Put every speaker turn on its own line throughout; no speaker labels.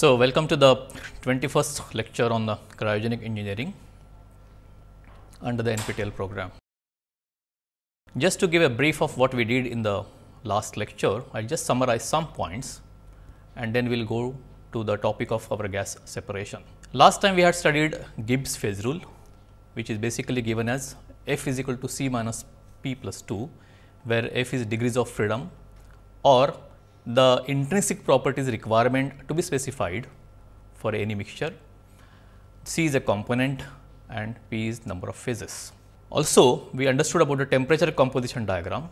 So, welcome to the 21st lecture on the cryogenic engineering under the NPTEL program. Just to give a brief of what we did in the last lecture, I will just summarize some points and then we will go to the topic of our gas separation. Last time we had studied Gibbs phase rule which is basically given as f is equal to c minus p plus 2 where f is degrees of freedom or the intrinsic properties requirement to be specified for any mixture. C is a component and P is number of phases. Also, we understood about the temperature composition diagram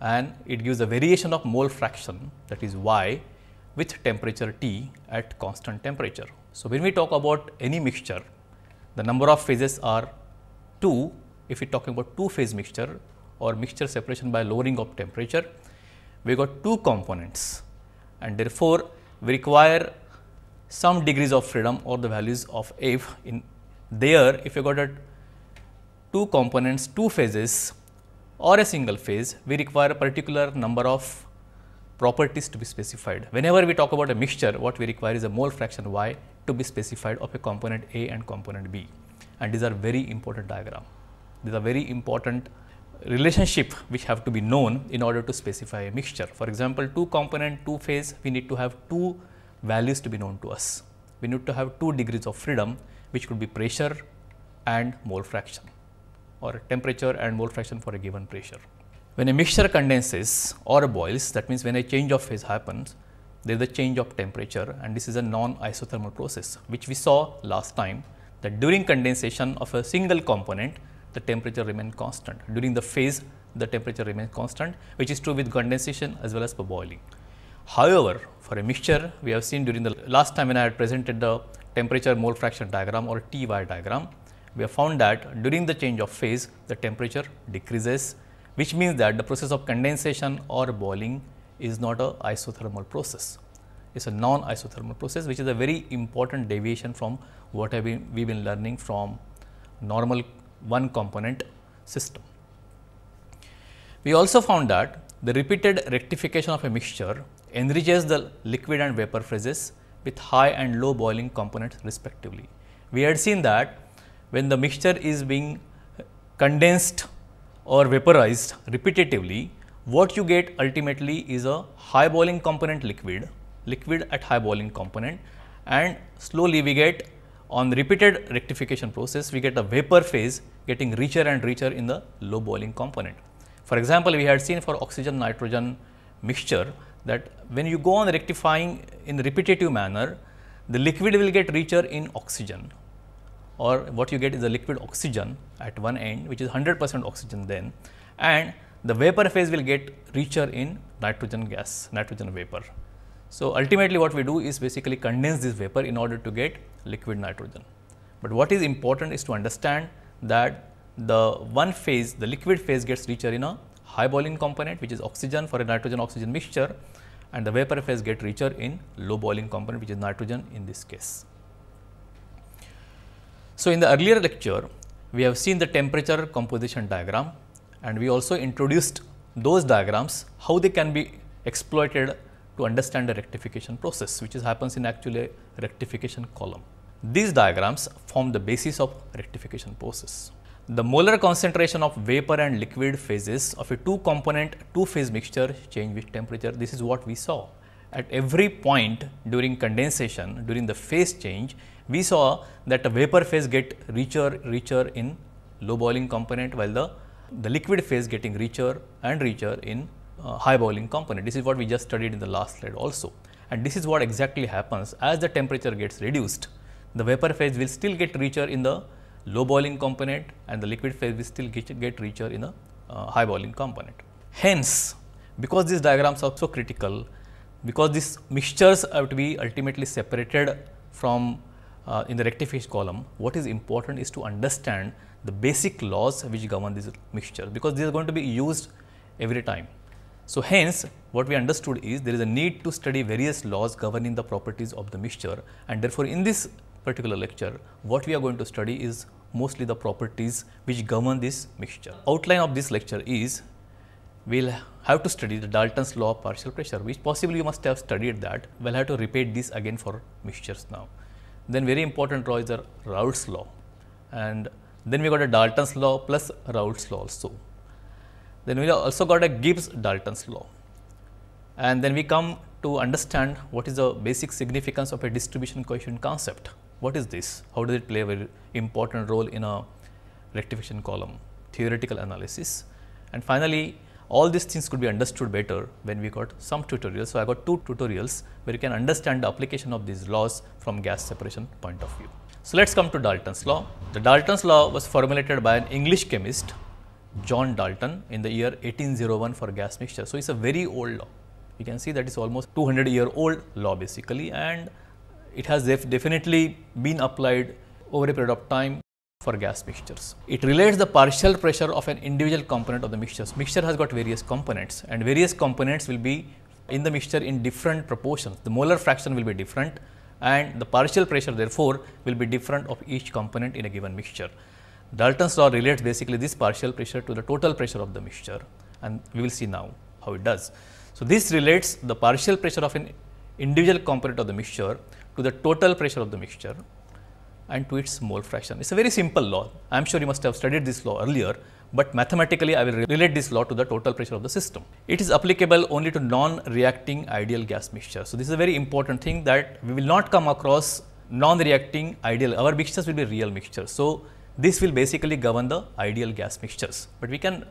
and it gives a variation of mole fraction that is Y with temperature T at constant temperature. So, when we talk about any mixture, the number of phases are 2 if we are talking about 2 phase mixture or mixture separation by lowering of temperature we got two components and therefore, we require some degrees of freedom or the values of f in there if you got a two components, two phases or a single phase, we require a particular number of properties to be specified. Whenever we talk about a mixture, what we require is a mole fraction y to be specified of a component A and component B and these are very important diagram. These are very important relationship which have to be known in order to specify a mixture. For example, two component, two phase, we need to have two values to be known to us. We need to have two degrees of freedom which could be pressure and mole fraction or temperature and mole fraction for a given pressure. When a mixture condenses or boils, that means when a change of phase happens, there is a change of temperature and this is a non-isothermal process which we saw last time that during condensation of a single component, the temperature remains constant. During the phase, the temperature remains constant, which is true with condensation as well as for boiling. However, for a mixture, we have seen during the last time when I had presented the temperature mole fraction diagram or TY diagram, we have found that during the change of phase, the temperature decreases, which means that the process of condensation or boiling is not a isothermal process. It is a non-isothermal process, which is a very important deviation from what have been, we have been learning from normal one component system. We also found that the repeated rectification of a mixture enriches the liquid and vapor phases with high and low boiling components respectively. We had seen that when the mixture is being condensed or vaporized repetitively, what you get ultimately is a high boiling component liquid, liquid at high boiling component and slowly we get on repeated rectification process, we get a vapor phase getting richer and richer in the low boiling component. For example, we had seen for oxygen nitrogen mixture that when you go on rectifying in repetitive manner, the liquid will get richer in oxygen or what you get is a liquid oxygen at one end which is 100 percent oxygen then and the vapor phase will get richer in nitrogen gas, nitrogen vapor. So, ultimately what we do is basically condense this vapor in order to get liquid nitrogen. But what is important is to understand that the one phase, the liquid phase gets richer in a high boiling component which is oxygen for a nitrogen oxygen mixture and the vapor phase get richer in low boiling component which is nitrogen in this case. So, in the earlier lecture we have seen the temperature composition diagram and we also introduced those diagrams how they can be exploited to understand the rectification process which is happens in actually rectification column. These diagrams form the basis of rectification process. The molar concentration of vapor and liquid phases of a two-component, two-phase mixture change with temperature. This is what we saw. At every point during condensation, during the phase change, we saw that the vapor phase get richer, richer in low boiling component while the, the liquid phase getting richer and richer in uh, high boiling component. This is what we just studied in the last slide also. And this is what exactly happens as the temperature gets reduced the vapor phase will still get richer in the low boiling component and the liquid phase will still get, get richer in the uh, high boiling component. Hence, because these diagrams are so critical, because these mixtures have to be ultimately separated from uh, in the rectification column, what is important is to understand the basic laws which govern these mixtures because these are going to be used every time. So, hence what we understood is there is a need to study various laws governing the properties of the mixture and therefore, in this particular lecture, what we are going to study is mostly the properties which govern this mixture. Outline of this lecture is, we will have to study the Dalton's law of partial pressure, which possibly you must have studied that. We will have to repeat this again for mixtures now. Then very important law is the Raoult's law and then we got a Dalton's law plus Raoult's law also. Then we also got a Gibbs Dalton's law and then we come to understand what is the basic significance of a distribution coefficient concept. What is this? How does it play a very important role in a rectification column, theoretical analysis? And finally, all these things could be understood better when we got some tutorials. So, I got two tutorials where you can understand the application of these laws from gas separation point of view. So, let us come to Dalton's law. The Dalton's law was formulated by an English chemist John Dalton in the year 1801 for gas mixture. So, it is a very old law. You can see that it is almost 200 year old law basically and it has def definitely been applied over a period of time for gas mixtures. It relates the partial pressure of an individual component of the mixtures. Mixture has got various components and various components will be in the mixture in different proportions. The molar fraction will be different and the partial pressure therefore will be different of each component in a given mixture. Dalton's law relates basically this partial pressure to the total pressure of the mixture and we will see now how it does. So, this relates the partial pressure of an individual component of the mixture to the total pressure of the mixture and to its mole fraction. It is a very simple law. I am sure you must have studied this law earlier, but mathematically I will relate this law to the total pressure of the system. It is applicable only to non-reacting ideal gas mixture. So, this is a very important thing that we will not come across non-reacting ideal, our mixtures will be real mixtures. So, this will basically govern the ideal gas mixtures, but we can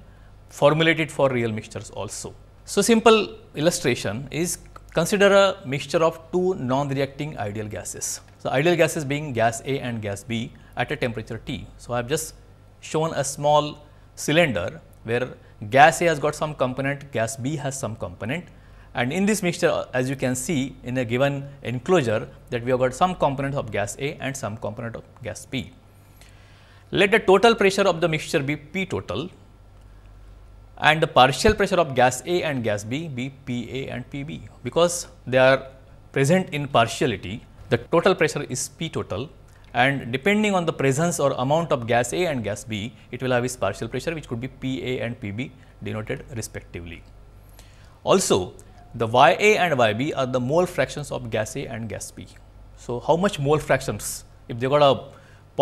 formulate it for real mixtures also. So, simple illustration is Consider a mixture of two non-reacting ideal gases. So, ideal gases being gas A and gas B at a temperature T. So, I have just shown a small cylinder where gas A has got some component, gas B has some component and in this mixture as you can see in a given enclosure that we have got some component of gas A and some component of gas B. Let the total pressure of the mixture be P total and the partial pressure of gas A and gas B be PA and PB. Because they are present in partiality, the total pressure is P total and depending on the presence or amount of gas A and gas B, it will have its partial pressure which could be PA and PB denoted respectively. Also, the YA and YB are the mole fractions of gas A and gas B. So, how much mole fractions? If they got a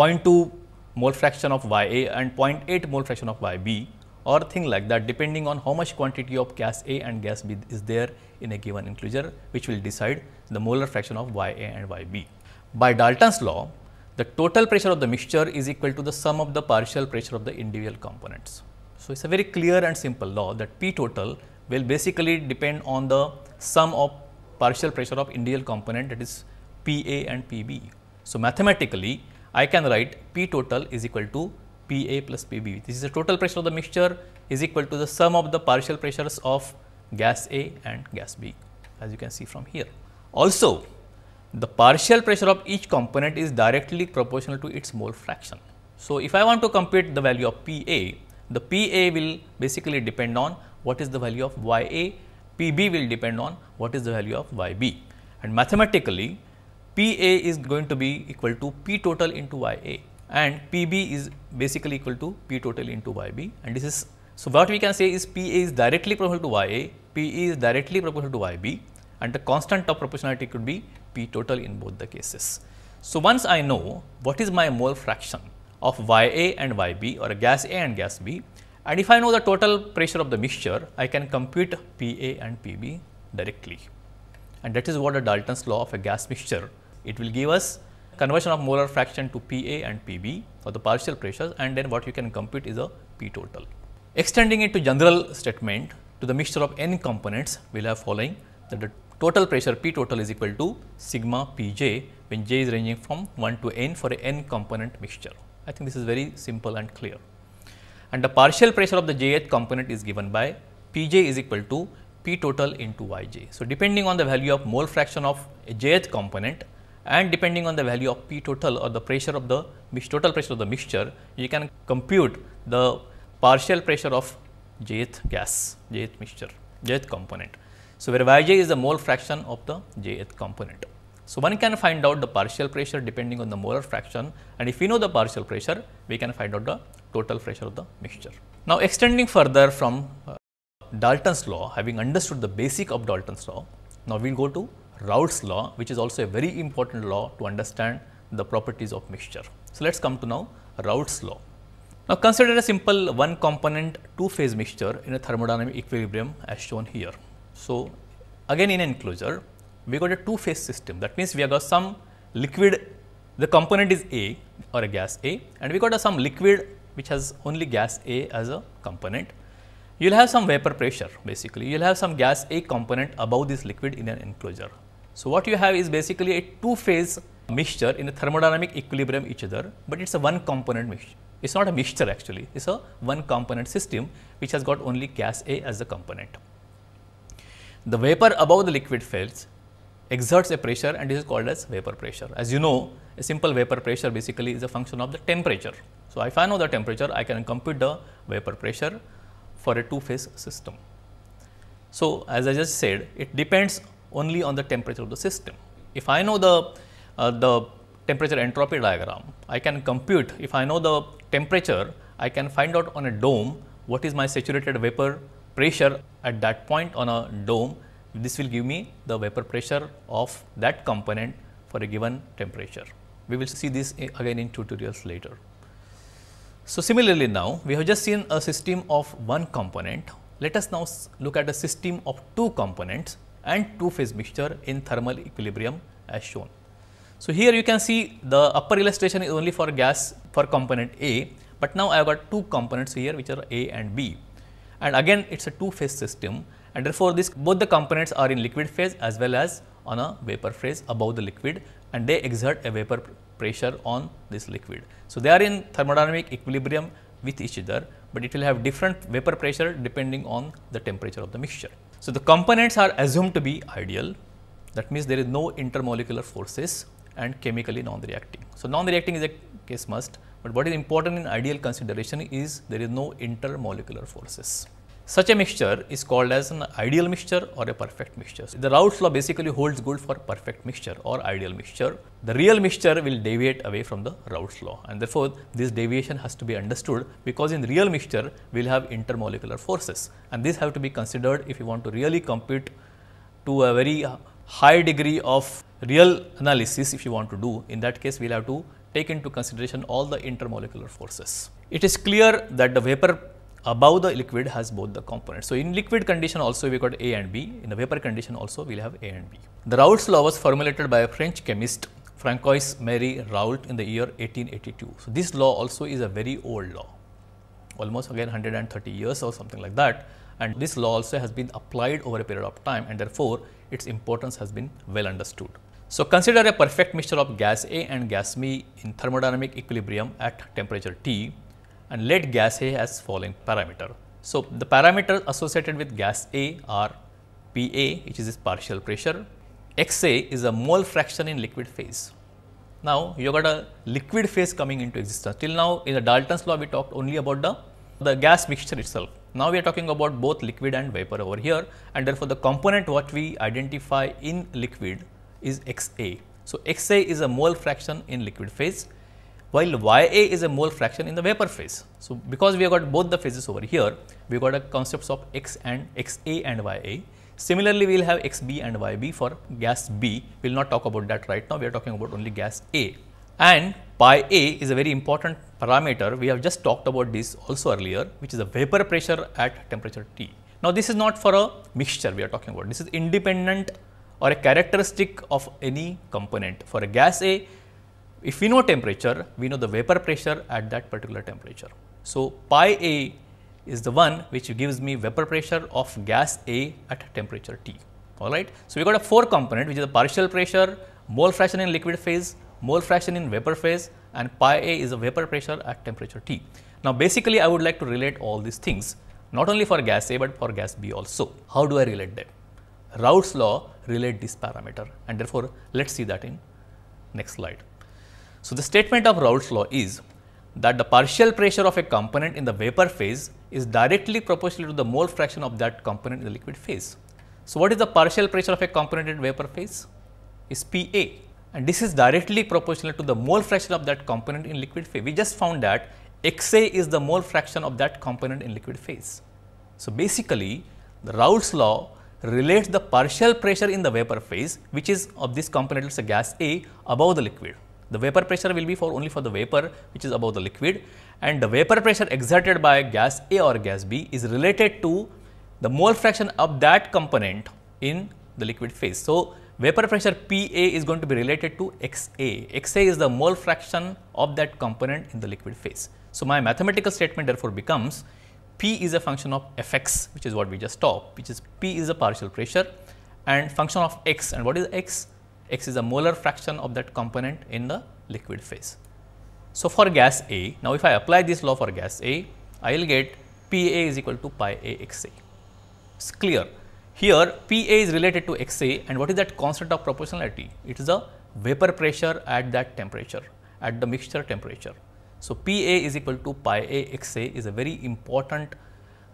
0.2 mole fraction of YA and 0.8 mole fraction of YB, or thing like that depending on how much quantity of gas A and gas B is there in a given enclosure which will decide the molar fraction of Y A and Y B. By Dalton's law, the total pressure of the mixture is equal to the sum of the partial pressure of the individual components. So, it is a very clear and simple law that P total will basically depend on the sum of partial pressure of individual component that is P A and P B. So, mathematically I can write P total is equal to PA plus PB. This is the total pressure of the mixture is equal to the sum of the partial pressures of gas A and gas B as you can see from here. Also, the partial pressure of each component is directly proportional to its mole fraction. So, if I want to compute the value of PA, the PA will basically depend on what is the value of y a. P b will depend on what is the value of YB and mathematically PA is going to be equal to P total into YA and PB is basically equal to P total into YB and this is, so what we can say is PA is directly proportional to YA, is directly proportional to YB and the constant of proportionality could be P total in both the cases. So, once I know what is my mole fraction of YA and YB or gas A and gas B and if I know the total pressure of the mixture, I can compute PA and PB directly and that is what the Dalton's law of a gas mixture, it will give us conversion of molar fraction to PA and PB for the partial pressures and then what you can compute is a P total. Extending it to general statement to the mixture of n components we will have following that the total pressure P total is equal to sigma Pj when j is ranging from 1 to n for a n component mixture. I think this is very simple and clear. And the partial pressure of the jth component is given by Pj is equal to P total into Yj. So, depending on the value of mole fraction of a jth component, and depending on the value of P total or the pressure of the total pressure of the mixture, you can compute the partial pressure of jth gas, jth mixture, jth component. So, where Yj is the mole fraction of the jth component. So, one can find out the partial pressure depending on the molar fraction and if we know the partial pressure, we can find out the total pressure of the mixture. Now, extending further from uh, Dalton's law, having understood the basic of Dalton's law, now we will go to Raoult's law, which is also a very important law to understand the properties of mixture. So, let us come to now Raoult's law. Now, consider a simple one component two phase mixture in a thermodynamic equilibrium as shown here. So, again in enclosure, we got a two phase system that means, we have got some liquid the component is A or a gas A and we got a some liquid which has only gas A as a component. You will have some vapor pressure basically, you will have some gas A component above this liquid in an enclosure. So what you have is basically a two-phase mixture in a thermodynamic equilibrium each other, but it's a one component mixture. It's not a mixture actually, it's a one component system which has got only gas A as the component. The vapor above the liquid phase exerts a pressure and this is called as vapor pressure. As you know, a simple vapor pressure basically is a function of the temperature. So, if I know the temperature, I can compute the vapor pressure for a two phase system. So, as I just said, it depends only on the temperature of the system. If I know the, uh, the temperature entropy diagram, I can compute if I know the temperature, I can find out on a dome what is my saturated vapor pressure at that point on a dome. This will give me the vapor pressure of that component for a given temperature. We will see this again in tutorials later. So, similarly now we have just seen a system of one component. Let us now look at a system of two components and two-phase mixture in thermal equilibrium as shown. So, here you can see the upper illustration is only for gas for component A, but now I have got two components here which are A and B and again it is a two-phase system and therefore, this both the components are in liquid phase as well as on a vapor phase above the liquid and they exert a vapor pressure on this liquid. So, they are in thermodynamic equilibrium with each other, but it will have different vapor pressure depending on the temperature of the mixture. So, the components are assumed to be ideal that means there is no intermolecular forces and chemically non-reacting. So, non-reacting is a case must, but what is important in ideal consideration is there is no intermolecular forces. Such a mixture is called as an ideal mixture or a perfect mixture. the Raoult's law basically holds good for perfect mixture or ideal mixture. The real mixture will deviate away from the Raoult's law and therefore, this deviation has to be understood because in real mixture we will have intermolecular forces and these have to be considered if you want to really compute to a very high degree of real analysis if you want to do. In that case, we will have to take into consideration all the intermolecular forces. It is clear that the vapor above the liquid has both the components. So, in liquid condition also we got A and B, in the vapor condition also we will have A and B. The Raoult's law was formulated by a French chemist Francois Marie Raoult in the year 1882. So, this law also is a very old law, almost again 130 years or something like that and this law also has been applied over a period of time and therefore, its importance has been well understood. So, consider a perfect mixture of gas A and gas B in thermodynamic equilibrium at temperature T and let gas A has following parameter. So, the parameters associated with gas A are PA which is its partial pressure, XA is a mole fraction in liquid phase. Now, you got a liquid phase coming into existence. Till now in the Dalton's law we talked only about the, the gas mixture itself. Now, we are talking about both liquid and vapor over here and therefore, the component what we identify in liquid is XA. So, XA is a mole fraction in liquid phase while Ya is a mole fraction in the vapor phase. So, because we have got both the phases over here, we got a concepts of X and Xa and Ya. Similarly, we will have Xb and Yb for gas B. We will not talk about that right now, we are talking about only gas A. And pi A is a very important parameter, we have just talked about this also earlier, which is the vapor pressure at temperature T. Now, this is not for a mixture we are talking about, this is independent or a characteristic of any component. For a gas A, if we know temperature, we know the vapor pressure at that particular temperature. So, pi A is the one which gives me vapor pressure of gas A at temperature T. All right. So, we got a four component which is the partial pressure, mole fraction in liquid phase, mole fraction in vapor phase and pi A is the vapor pressure at temperature T. Now, basically I would like to relate all these things not only for gas A but for gas B also. How do I relate them? Raoult's law relate this parameter and therefore, let us see that in next slide. So, the statement of Raoult's law is that the partial pressure of a component in the vapor phase is directly proportional to the mole fraction of that component in the liquid phase. So, what is the partial pressure of a component in vapor phase? Is Pa and this is directly proportional to the mole fraction of that component in liquid phase. We just found that XA is the mole fraction of that component in liquid phase. So, basically the Raoult's law relates the partial pressure in the vapor phase which is of this component let us say gas A above the liquid. The vapor pressure will be for only for the vapor which is above the liquid and the vapor pressure exerted by gas A or gas B is related to the mole fraction of that component in the liquid phase. So, vapor pressure Pa is going to be related to X A. X A is the mole fraction of that component in the liquid phase. So, my mathematical statement therefore becomes P is a function of Fx which is what we just taught which is P is a partial pressure and function of x and what is x? x is a molar fraction of that component in the liquid phase. So, for gas A, now if I apply this law for gas A, I will get P A is equal to pi A x A. It is clear. Here P A is related to x A and what is that constant of proportionality? It is the vapor pressure at that temperature, at the mixture temperature. So, P A is equal to pi A x A is a very important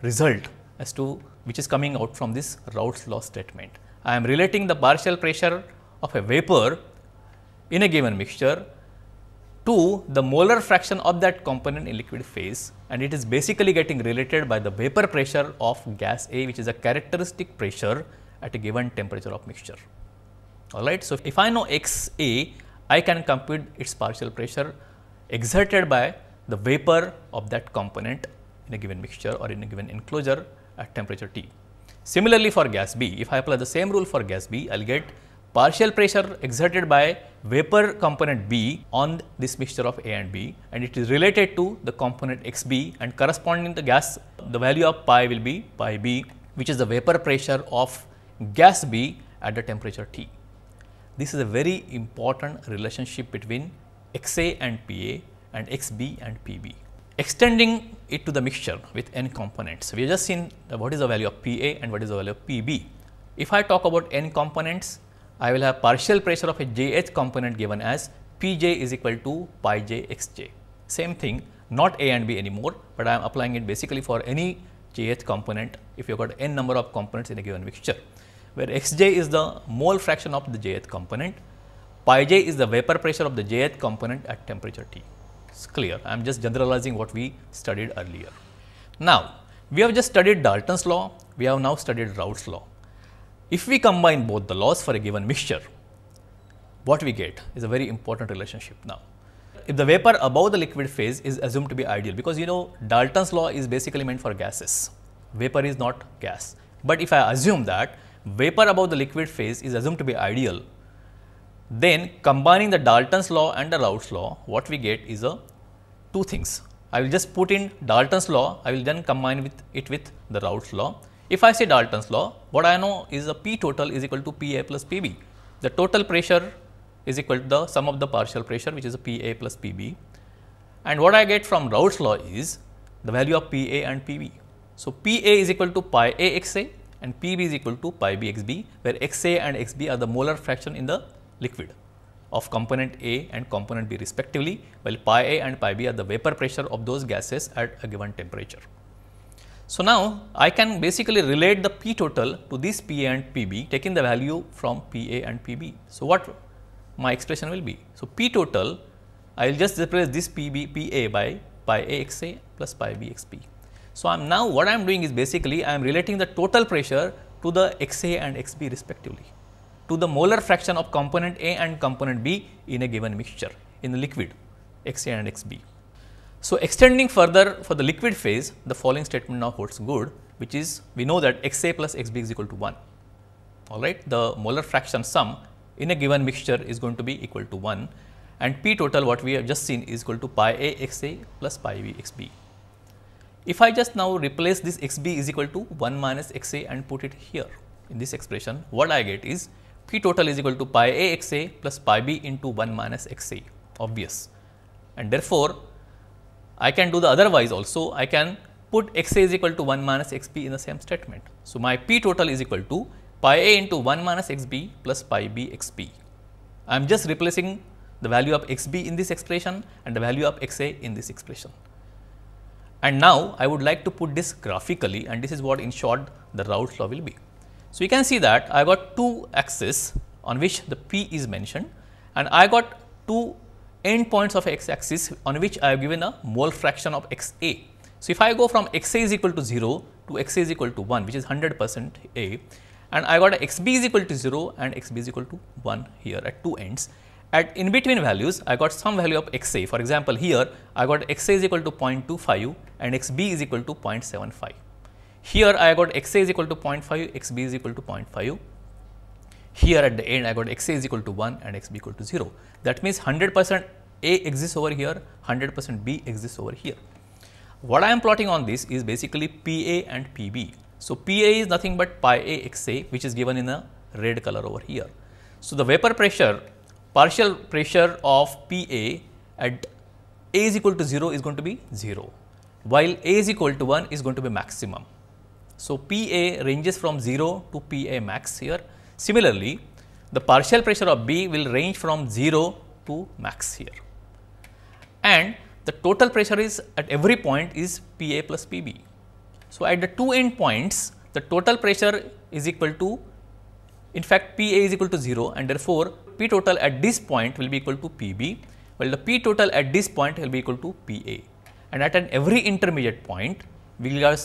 result as to which is coming out from this Raoult's law statement. I am relating the partial pressure of a vapor in a given mixture to the molar fraction of that component in liquid phase and it is basically getting related by the vapor pressure of gas A which is a characteristic pressure at a given temperature of mixture. Alright. So, if I know x A, I can compute its partial pressure exerted by the vapor of that component in a given mixture or in a given enclosure at temperature T. Similarly, for gas B, if I apply the same rule for gas B, I will get partial pressure exerted by vapor component B on this mixture of A and B and it is related to the component XB and corresponding the gas the value of pi will be pi B which is the vapor pressure of gas B at the temperature T. This is a very important relationship between XA and PA and XB and PB. Extending it to the mixture with n components, we have just seen what is the value of PA and what is the value of PB. If I talk about n components, I will have partial pressure of a JH component given as Pj is equal to pi j xj. Same thing, not A and B anymore, but I am applying it basically for any jh component if you have got n number of components in a given mixture, where xj is the mole fraction of the jth component, pi j is the vapor pressure of the jth component at temperature T. It is clear, I am just generalizing what we studied earlier. Now, we have just studied Dalton's law, we have now studied Raoult's law. If we combine both the laws for a given mixture, what we get is a very important relationship now. If the vapor above the liquid phase is assumed to be ideal because you know Dalton's law is basically meant for gases, vapor is not gas. But if I assume that vapor above the liquid phase is assumed to be ideal, then combining the Dalton's law and the Raoult's law, what we get is a two things. I will just put in Dalton's law, I will then combine with it with the Raoult's law if I say Dalton's law, what I know is the P total is equal to P A plus P B. The total pressure is equal to the sum of the partial pressure which is P A plus P B. And what I get from Raoult's law is the value of P A and P B. So, P A is equal to pi A x A and P B is equal to pi B x B where x A and x B are the molar fraction in the liquid of component A and component B respectively while pi A and pi B are the vapor pressure of those gases at a given temperature. So now I can basically relate the P total to this P A and PB taking the value from P A and PB. So what my expression will be? So P total I will just replace this P B P A by pi A x A plus pi B x P. So I am now what I am doing is basically I am relating the total pressure to the x A and x B respectively to the molar fraction of component A and component B in a given mixture in the liquid x A and x B. So, extending further for the liquid phase, the following statement now holds good, which is we know that x a plus x b is equal to 1, all right. The molar fraction sum in a given mixture is going to be equal to 1 and p total what we have just seen is equal to pi a x a plus pi b x b. If I just now replace this x b is equal to 1 minus x a and put it here in this expression, what I get is p total is equal to pi a x a plus pi b into 1 minus x a obvious. And therefore, I can do the otherwise also, I can put x a is equal to 1 minus x b in the same statement. So, my p total is equal to pi a into 1 minus x b plus pi b x am just replacing the value of x b in this expression and the value of x a in this expression. And now, I would like to put this graphically and this is what in short the Raoult's law will be. So, you can see that I got two axes on which the p is mentioned and I got two endpoints of x axis on which I have given a mole fraction of x a. So, if I go from x a is equal to 0 to x a is equal to 1 which is 100 percent a and I got a x b is equal to 0 and x b is equal to 1 here at two ends. At in between values I got some value of x a for example, here I got x a is equal to 0.25 and x b is equal to 0.75. Here I got x a is equal to 0.5, x b is equal to 0.5 here at the end I got x a is equal to 1 and x b equal to 0. That means 100 percent a exists over here, 100 percent b exists over here. What I am plotting on this is basically p a and p b. So, p a is nothing but pi a x a which is given in a red color over here. So, the vapor pressure partial pressure of p a at a is equal to 0 is going to be 0 while a is equal to 1 is going to be maximum. So, P a ranges from 0 to P a max here Similarly, the partial pressure of B will range from 0 to max here and the total pressure is at every point is P A plus P B. So, at the two end points the total pressure is equal to in fact P A is equal to 0 and therefore, P total at this point will be equal to P B while the P total at this point will be equal to P A and at an every intermediate point we will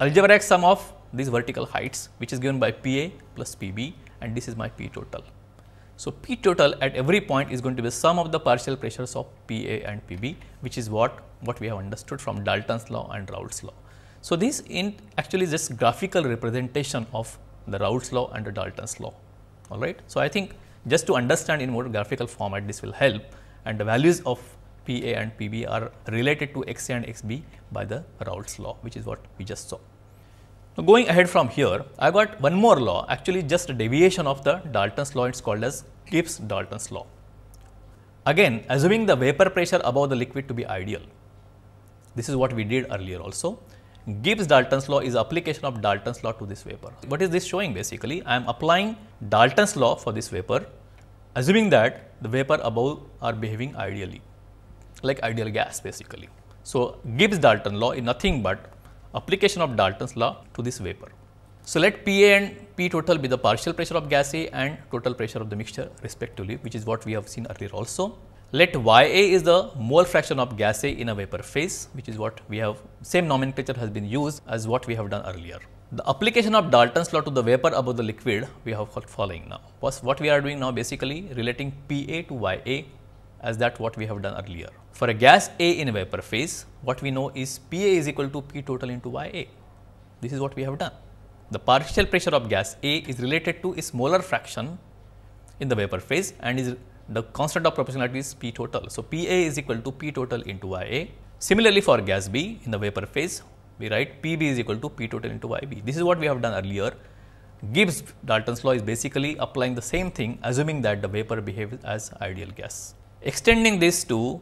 algebraic sum of these vertical heights which is given by PA plus PB and this is my P total. So, P total at every point is going to be sum of the partial pressures of PA and PB which is what, what we have understood from Dalton's law and Raoult's law. So, this in actually is just graphical representation of the Raoult's law and the Dalton's law all right. So, I think just to understand in more graphical format this will help and the values of PA and PB are related to XA and XB by the Raoult's law which is what we just saw. Now going ahead from here, I got one more law actually just a deviation of the Dalton's law it is called as Gibbs-Dalton's law. Again assuming the vapor pressure above the liquid to be ideal. This is what we did earlier also. Gibbs-Dalton's law is application of Dalton's law to this vapor. What is this showing basically? I am applying Dalton's law for this vapor assuming that the vapor above are behaving ideally like ideal gas basically. So, Gibbs-Dalton law is nothing but application of Dalton's law to this vapor. So, let P A and P total be the partial pressure of gas A and total pressure of the mixture respectively which is what we have seen earlier also. Let Y A is the mole fraction of gas A in a vapor phase which is what we have same nomenclature has been used as what we have done earlier. The application of Dalton's law to the vapor above the liquid we have following now. First what we are doing now basically relating P A to Y A as that what we have done earlier. For a gas A in a vapor phase, what we know is P A is equal to P total into Y A. This is what we have done. The partial pressure of gas A is related to its molar fraction in the vapor phase and is the constant of proportionality is P total. So, P A is equal to P total into Y A. Similarly, for gas B in the vapor phase, we write P B is equal to P total into Y B. This is what we have done earlier. Gibbs Dalton's law is basically applying the same thing assuming that the vapor behaves as ideal gas. Extending this to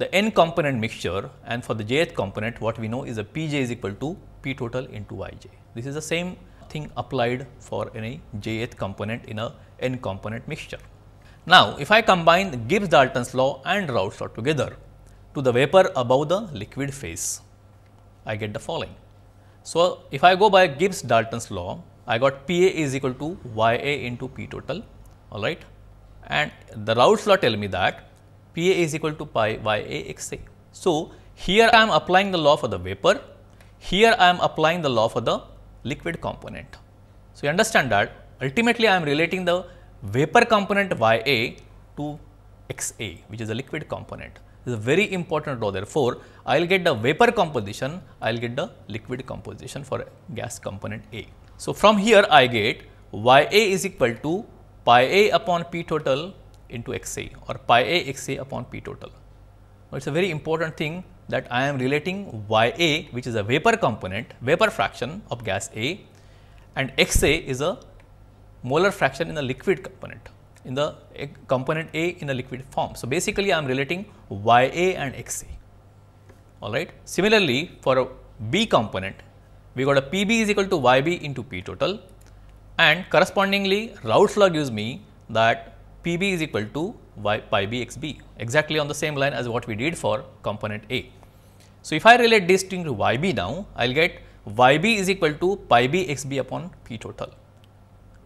the n component mixture and for the jth component what we know is a pj is equal to p total into yj. This is the same thing applied for any jth component in a n component mixture. Now, if I combine Gibbs-Dalton's law and Raoult's law together to the vapor above the liquid phase, I get the following. So, if I go by Gibbs-Dalton's law, I got P A is equal to Y A into P total, alright. And the Raoult's law tell me that Pa is equal to pi y_a x_a. So, here I am applying the law for the vapor, here I am applying the law for the liquid component. So, you understand that ultimately I am relating the vapor component Ya to Xa which is the liquid component. This is a very important law therefore, I will get the vapor composition, I will get the liquid composition for gas component A. So, from here I get Ya is equal to pi A upon P total into xa or pi a xa upon p total. Now, it is a very important thing that I am relating ya which is a vapor component, vapor fraction of gas A and xa is a molar fraction in the liquid component, in the eh, component A in the liquid form. So, basically I am relating ya and xa, all right. Similarly, for a B component, we got a Pb is equal to Yb into P total and correspondingly Raoult's law gives me that PB is equal to y pi b x b exactly on the same line as what we did for component A. So, if I relate this thing to y b now, I will get y b is equal to pi b x b upon p total.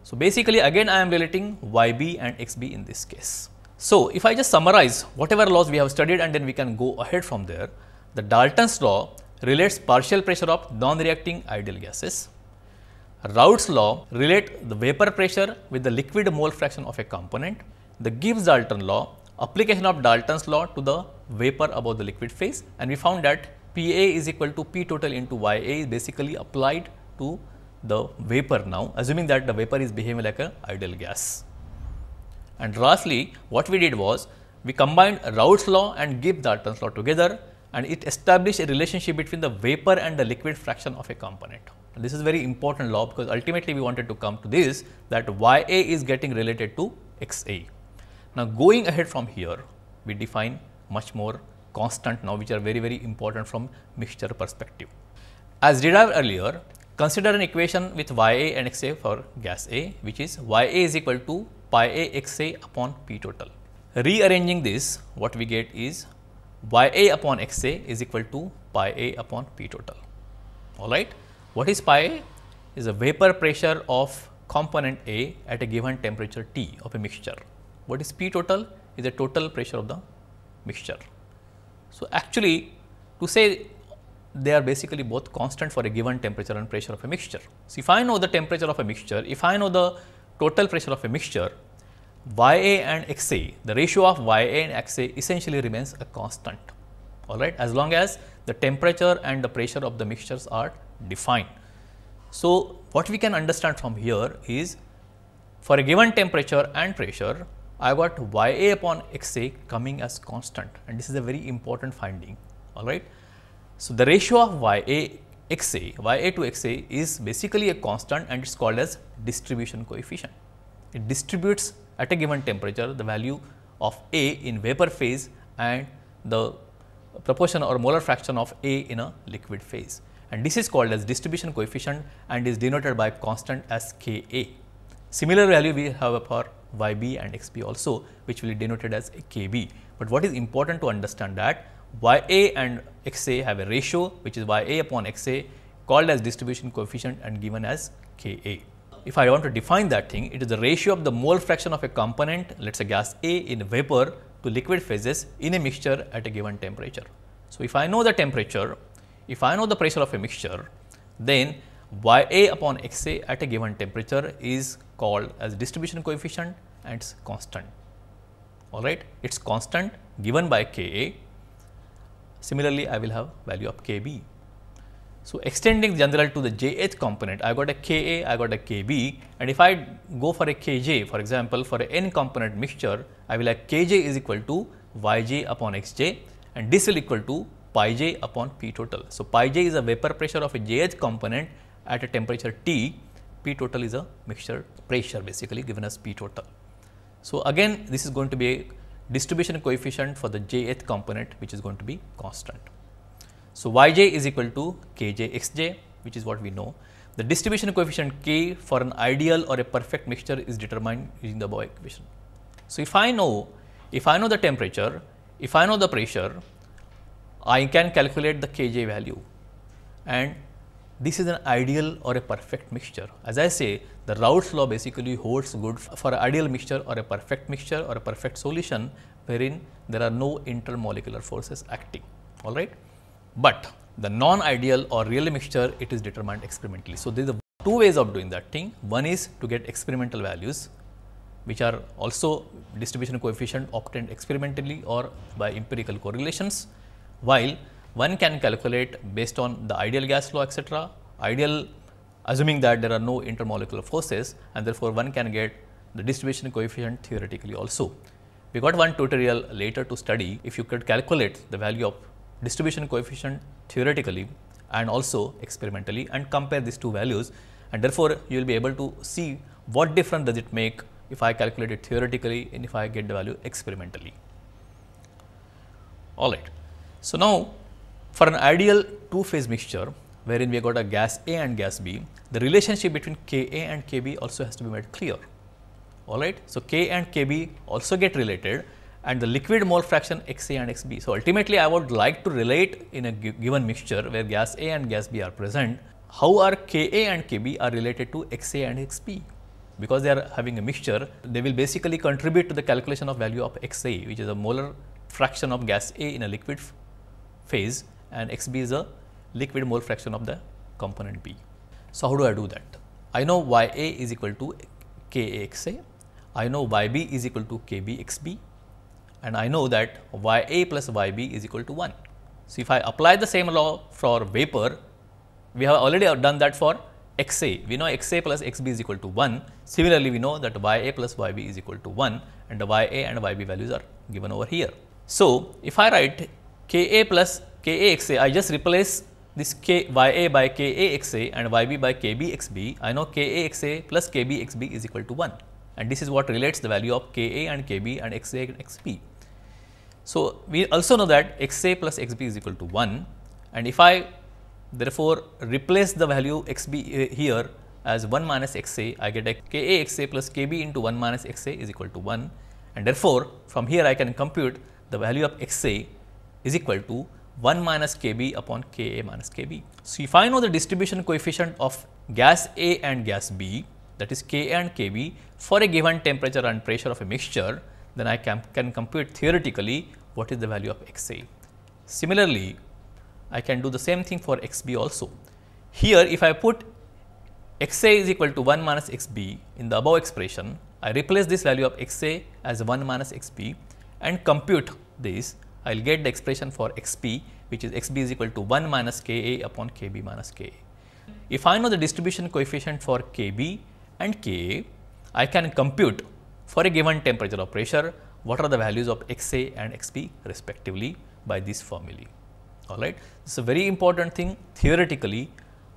So, basically again I am relating y b and x b in this case. So, if I just summarize whatever laws we have studied and then we can go ahead from there, the Dalton's law relates partial pressure of non-reacting ideal gases Raoult's law relate the vapor pressure with the liquid mole fraction of a component. The Gibbs-Dalton law, application of Dalton's law to the vapor above the liquid phase and we found that PA is equal to P total into YA is basically applied to the vapor now, assuming that the vapor is behaving like an ideal gas. And lastly, what we did was, we combined Raoult's law and Gibbs-Dalton's law together and it established a relationship between the vapor and the liquid fraction of a component. This is very important law because ultimately we wanted to come to this that Ya is getting related to Xa. Now, going ahead from here, we define much more constant now which are very very important from mixture perspective. As derived earlier, consider an equation with Ya and Xa for gas A which is Ya is equal to pi A Xa upon P total. Rearranging this, what we get is Ya upon Xa is equal to pi A upon P total, alright. What is pi? Is the vapor pressure of component A at a given temperature T of a mixture. What is P total? Is the total pressure of the mixture. So, actually to say they are basically both constant for a given temperature and pressure of a mixture. So, if I know the temperature of a mixture, if I know the total pressure of a mixture, YA and XA, the ratio of YA and XA essentially remains a constant, all right, as long as the temperature and the pressure of the mixtures are define. So, what we can understand from here is for a given temperature and pressure, I got Y A upon X A coming as constant and this is a very important finding, alright. So, the ratio of Y A X A, Y A to X A is basically a constant and it is called as distribution coefficient. It distributes at a given temperature the value of A in vapor phase and the proportion or molar fraction of A in a liquid phase and this is called as distribution coefficient and is denoted by constant as K A. Similar value we have for YB and XB also which will be denoted as KB. But what is important to understand that YA and XA have a ratio which is YA upon XA called as distribution coefficient and given as KA. If I want to define that thing, it is the ratio of the mole fraction of a component, let us say gas A in vapor to liquid phases in a mixture at a given temperature. So, if I know the temperature if I know the pressure of a mixture, then YA upon XA at a given temperature is called as distribution coefficient and it's constant. All right, it's constant given by KA. Similarly, I will have value of KB. So, extending general to the jth component, I got a Ka, I got a Kb and if I go for a Kj for example, for a n component mixture, I will have Kj is equal to Yj upon Xj and this will equal to pi j upon P total. So, pi j is a vapor pressure of a jth component at a temperature T, P total is a mixture pressure basically given as P total. So, again this is going to be a distribution coefficient for the jth component which is going to be constant. So, yj is equal to K J X J, which is what we know. The distribution coefficient k for an ideal or a perfect mixture is determined using the Boyle equation. So, if I know, if I know the temperature, if I know the pressure, I can calculate the Kj value and this is an ideal or a perfect mixture. As I say, the Raoult's law basically holds good for an ideal mixture or a perfect mixture or a perfect solution wherein there are no intermolecular forces acting, all right. But the non-ideal or real mixture, it is determined experimentally. So, there is two ways of doing that thing. One is to get experimental values which are also distribution coefficient obtained experimentally or by empirical correlations while one can calculate based on the ideal gas law etc., ideal assuming that there are no intermolecular forces and therefore, one can get the distribution coefficient theoretically also. We got one tutorial later to study if you could calculate the value of distribution coefficient theoretically and also experimentally and compare these two values and therefore, you will be able to see what difference does it make if I calculate it theoretically and if I get the value experimentally. All right. So, now for an ideal two phase mixture wherein we got a gas A and gas B, the relationship between Ka and Kb also has to be made clear. Alright. So, K and Kb also get related and the liquid mole fraction Xa and Xb. So, ultimately I would like to relate in a given mixture where gas A and gas B are present, how are Ka and Kb are related to Xa and Xb because they are having a mixture, they will basically contribute to the calculation of value of Xa, which is a molar fraction of gas A in a liquid phase and xB is a liquid mole fraction of the component B. So, how do I do that? I know YA is equal to KAXA, I know YB is equal to KBXB and I know that YA plus YB is equal to 1. So, if I apply the same law for vapor, we have already done that for XA. We know XA plus XB is equal to 1. Similarly, we know that YA plus YB is equal to 1 and the YA and YB values are given over here. So, if I write Ka plus k a x a, I I just replace this k y a by Kaxa and Yb by k b x b, I I know Kaxa plus Kbxb is equal to 1 and this is what relates the value of Ka and Kb and Xa and xb. So, we also know that Xa plus Xb is equal to 1 and if I therefore, replace the value Xb uh, here as 1 minus Xa, I get a Ka Xa plus Kb into 1 minus Xa is equal to 1 and therefore, from here I can compute the value of Xa is equal to 1 minus kb upon ka minus kb. So, if I know the distribution coefficient of gas A and gas B that is ka and kb for a given temperature and pressure of a mixture, then I can, can compute theoretically what is the value of xa. Similarly, I can do the same thing for xb also. Here, if I put xa is equal to 1 minus xb in the above expression, I replace this value of xa as 1 minus xb and compute this I will get the expression for xp which is xb is equal to 1 minus ka upon kb minus ka. If I know the distribution coefficient for kb and ka, I can compute for a given temperature or pressure what are the values of xa and xp respectively by this formula. All right. This is a very important thing theoretically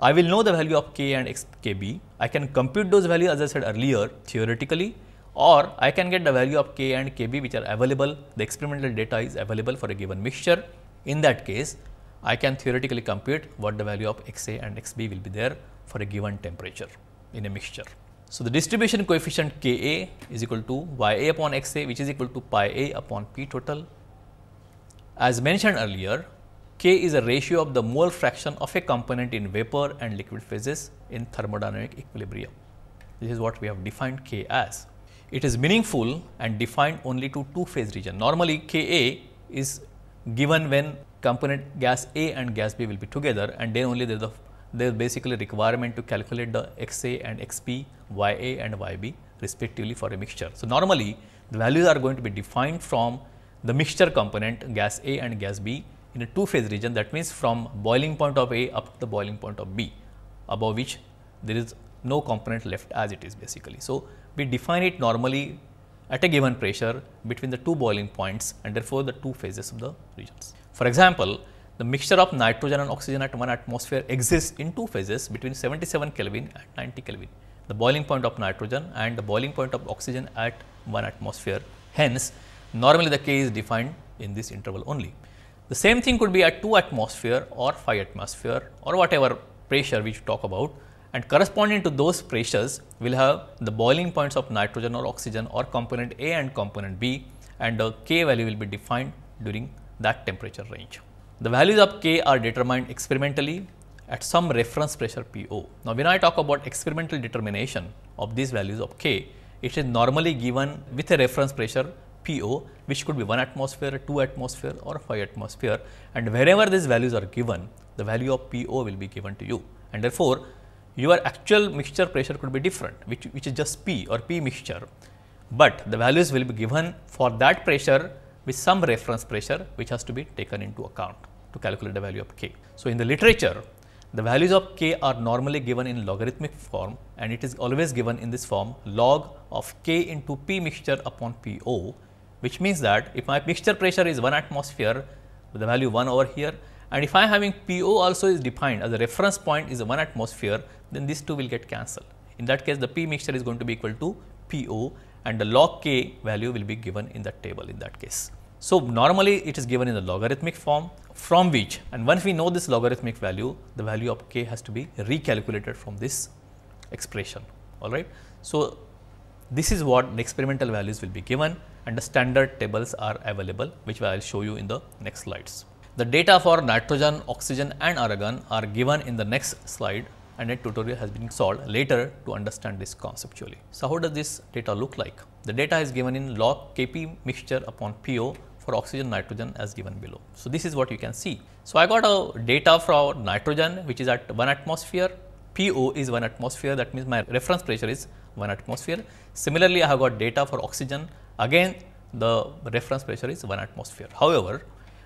I will know the value of k and xkb. I can compute those values as I said earlier theoretically or I can get the value of K and Kb which are available, the experimental data is available for a given mixture. In that case, I can theoretically compute what the value of Xa and Xb will be there for a given temperature in a mixture. So, the distribution coefficient Ka is equal to Ya upon Xa which is equal to pi A upon P total. As mentioned earlier, K is a ratio of the mole fraction of a component in vapor and liquid phases in thermodynamic equilibrium. This is what we have defined K as it is meaningful and defined only to two phase region. Normally Ka is given when component gas A and gas B will be together and then only there is, basically requirement to calculate the Xa and Xp, Ya and Yb respectively for a mixture. So, normally the values are going to be defined from the mixture component gas A and gas B in a two phase region that means from boiling point of A up to the boiling point of B above which there is no component left as it is basically. So, we define it normally at a given pressure between the two boiling points and therefore, the two phases of the regions. For example, the mixture of nitrogen and oxygen at 1 atmosphere exists in two phases between 77 Kelvin and 90 Kelvin, the boiling point of nitrogen and the boiling point of oxygen at 1 atmosphere. Hence, normally the K is defined in this interval only. The same thing could be at 2 atmosphere or 5 atmosphere or whatever pressure we talk about, and corresponding to those pressures we will have the boiling points of nitrogen or oxygen or component A and component B and the K value will be defined during that temperature range. The values of K are determined experimentally at some reference pressure PO. Now, when I talk about experimental determination of these values of K, it is normally given with a reference pressure PO which could be 1 atmosphere, 2 atmosphere or 5 atmosphere and wherever these values are given, the value of PO will be given to you and therefore, your actual mixture pressure could be different which, which is just P or P mixture, but the values will be given for that pressure with some reference pressure which has to be taken into account to calculate the value of K. So, in the literature the values of K are normally given in logarithmic form and it is always given in this form log of K into P mixture upon PO which means that if my mixture pressure is 1 atmosphere the value 1 over here and if I am having PO also is defined as a reference point is 1 atmosphere then these two will get cancelled. In that case, the P mixture is going to be equal to PO and the log K value will be given in that table in that case. So, normally it is given in the logarithmic form from which and once we know this logarithmic value, the value of K has to be recalculated from this expression, alright. So, this is what the experimental values will be given and the standard tables are available which I will show you in the next slides. The data for nitrogen, oxygen and argon are given in the next slide and a tutorial has been solved later to understand this conceptually. So, how does this data look like? The data is given in log Kp mixture upon PO for oxygen nitrogen as given below. So, this is what you can see. So, I got a data for nitrogen which is at 1 atmosphere, PO is 1 atmosphere that means my reference pressure is 1 atmosphere. Similarly, I have got data for oxygen again the reference pressure is 1 atmosphere. However,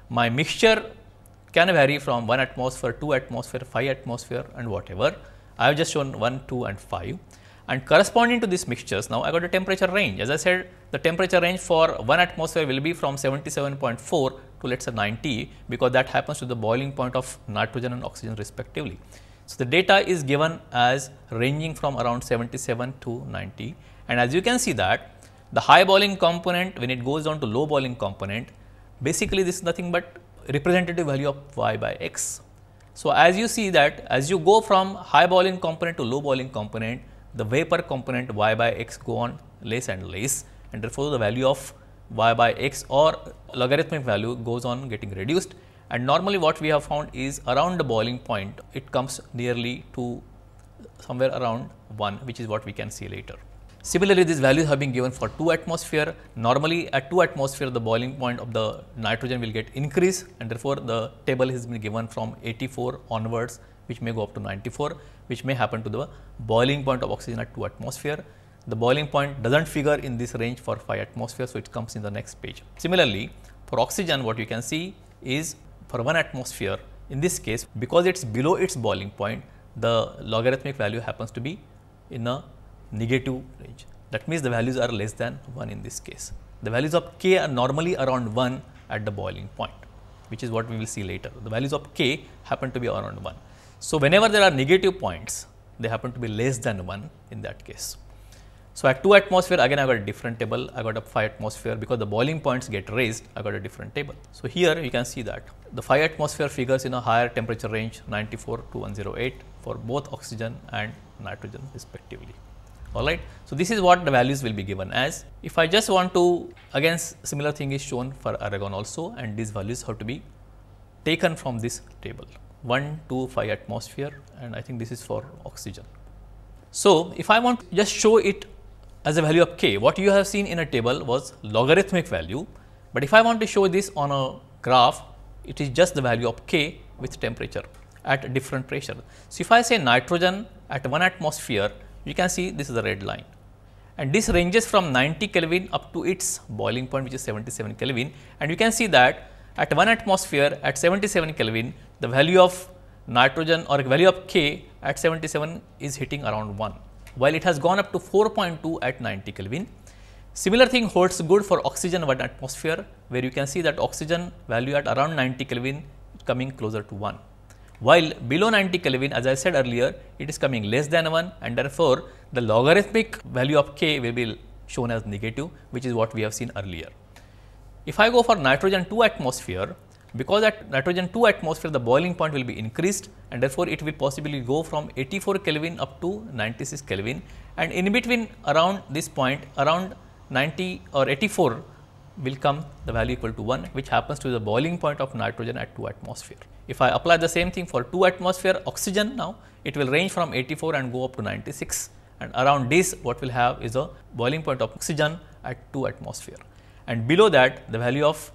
my mixture can vary from 1 atmosphere, 2 atmosphere, 5 atmosphere and whatever. I have just shown 1, 2 and 5 and corresponding to these mixtures now I got a temperature range. As I said the temperature range for 1 atmosphere will be from 77.4 to let us say 90 because that happens to the boiling point of nitrogen and oxygen respectively. So, the data is given as ranging from around 77 to 90 and as you can see that the high boiling component when it goes down to low boiling component basically this is nothing but representative value of y by x. So, as you see that as you go from high boiling component to low boiling component, the vapor component y by x go on less and less and therefore, the value of y by x or logarithmic value goes on getting reduced and normally what we have found is around the boiling point it comes nearly to somewhere around 1 which is what we can see later. Similarly, these values have been given for 2 atmosphere. Normally at 2 atmosphere, the boiling point of the nitrogen will get increased and therefore, the table has been given from 84 onwards which may go up to 94 which may happen to the boiling point of oxygen at 2 atmosphere. The boiling point does not figure in this range for 5 atmosphere, so it comes in the next page. Similarly, for oxygen what you can see is for 1 atmosphere in this case because it is below its boiling point the logarithmic value happens to be in a negative range. That means the values are less than 1 in this case. The values of k are normally around 1 at the boiling point, which is what we will see later. The values of k happen to be around 1. So, whenever there are negative points, they happen to be less than 1 in that case. So, at 2 atmosphere again I got a different table, I got a 5 atmosphere because the boiling points get raised, I got a different table. So, here you can see that the 5 atmosphere figures in a higher temperature range 94 to 108 for both oxygen and nitrogen respectively alright. So, this is what the values will be given as. If I just want to again similar thing is shown for Aragon also and these values have to be taken from this table 1, 2, 5 atmosphere and I think this is for oxygen. So, if I want to just show it as a value of k, what you have seen in a table was logarithmic value, but if I want to show this on a graph, it is just the value of k with temperature at different pressure. So, if I say nitrogen at 1 atmosphere you can see this is the red line and this ranges from 90 Kelvin up to its boiling point which is 77 Kelvin and you can see that at 1 atmosphere at 77 Kelvin the value of nitrogen or value of K at 77 is hitting around 1 while it has gone up to 4.2 at 90 Kelvin. Similar thing holds good for oxygen 1 atmosphere where you can see that oxygen value at around 90 Kelvin coming closer to 1. While below 90 Kelvin, as I said earlier, it is coming less than 1 and therefore, the logarithmic value of K will be shown as negative, which is what we have seen earlier. If I go for nitrogen 2 atmosphere, because at nitrogen 2 atmosphere the boiling point will be increased and therefore, it will possibly go from 84 Kelvin up to 96 Kelvin and in between around this point around 90 or 84 will come the value equal to 1 which happens to the boiling point of nitrogen at 2 atmosphere. If I apply the same thing for 2 atmosphere oxygen now, it will range from 84 and go up to 96 and around this what we'll have is a boiling point of oxygen at 2 atmosphere. And below that the value of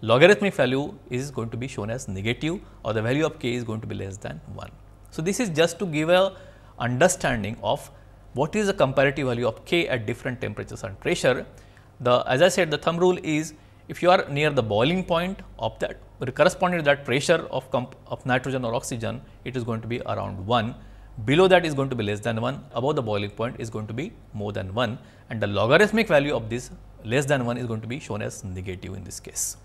logarithmic value is going to be shown as negative or the value of k is going to be less than 1. So, this is just to give a understanding of what is the comparative value of k at different temperatures and pressure. The as I said the thumb rule is if you are near the boiling point of that corresponding to that pressure of, of nitrogen or oxygen, it is going to be around 1. Below that is going to be less than 1, above the boiling point is going to be more than 1 and the logarithmic value of this less than 1 is going to be shown as negative in this case.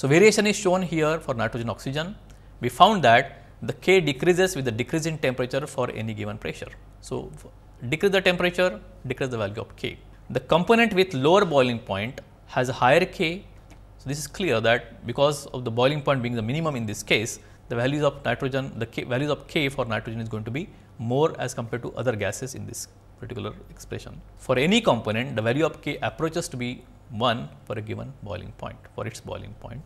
So, variation is shown here for nitrogen oxygen. We found that the K decreases with the decrease in temperature for any given pressure. So, decrease the temperature, decrease the value of K. The component with lower boiling point has a higher K so, this is clear that because of the boiling point being the minimum in this case, the values of nitrogen, the K values of K for nitrogen is going to be more as compared to other gases in this particular expression. For any component, the value of K approaches to be 1 for a given boiling point, for its boiling point.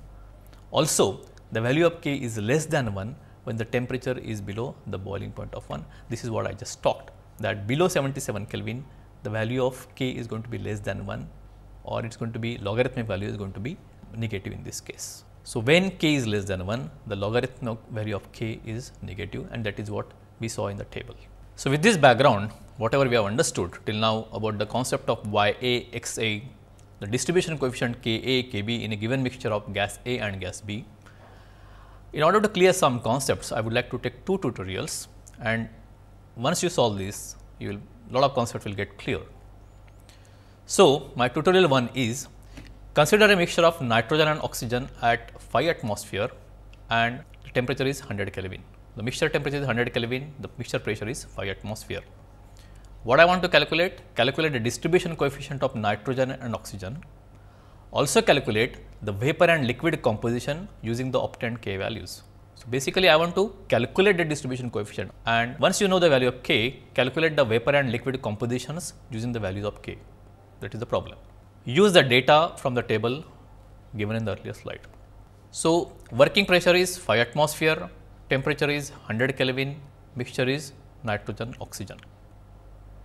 Also, the value of K is less than 1 when the temperature is below the boiling point of 1. This is what I just talked that below 77 Kelvin, the value of K is going to be less than 1 or it is going to be logarithmic value is going to be negative in this case. So, when k is less than 1, the logarithmic value of k is negative and that is what we saw in the table. So, with this background, whatever we have understood till now about the concept of y a x a, the distribution coefficient k a k b in a given mixture of gas A and gas B. In order to clear some concepts, I would like to take two tutorials and once you solve these, you will lot of concepts will get clear. So, my tutorial 1 is Consider a mixture of nitrogen and oxygen at 5 atmosphere and the temperature is 100 Kelvin. The mixture temperature is 100 Kelvin, the mixture pressure is 5 atmosphere. What I want to calculate? Calculate the distribution coefficient of nitrogen and oxygen. Also calculate the vapor and liquid composition using the obtained K values. So, basically I want to calculate the distribution coefficient and once you know the value of K, calculate the vapor and liquid compositions using the values of K. That is the problem use the data from the table given in the earlier slide. So, working pressure is 5 atmosphere, temperature is 100 Kelvin, mixture is nitrogen oxygen.